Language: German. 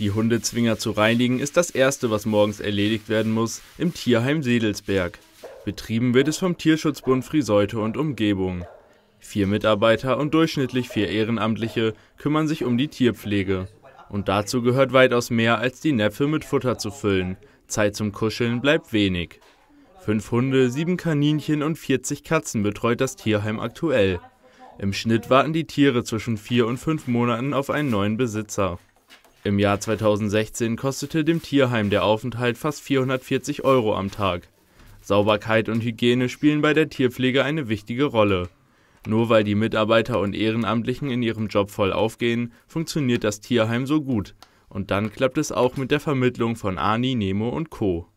Die Hundezwinger zu reinigen ist das Erste, was morgens erledigt werden muss im Tierheim Sedelsberg. Betrieben wird es vom Tierschutzbund Friseute und Umgebung. Vier Mitarbeiter und durchschnittlich vier Ehrenamtliche kümmern sich um die Tierpflege. Und dazu gehört weitaus mehr, als die Näpfe mit Futter zu füllen. Zeit zum Kuscheln bleibt wenig. Fünf Hunde, sieben Kaninchen und 40 Katzen betreut das Tierheim aktuell. Im Schnitt warten die Tiere zwischen vier und fünf Monaten auf einen neuen Besitzer. Im Jahr 2016 kostete dem Tierheim der Aufenthalt fast 440 Euro am Tag. Sauberkeit und Hygiene spielen bei der Tierpflege eine wichtige Rolle. Nur weil die Mitarbeiter und Ehrenamtlichen in ihrem Job voll aufgehen, funktioniert das Tierheim so gut. Und dann klappt es auch mit der Vermittlung von Ani, Nemo und Co.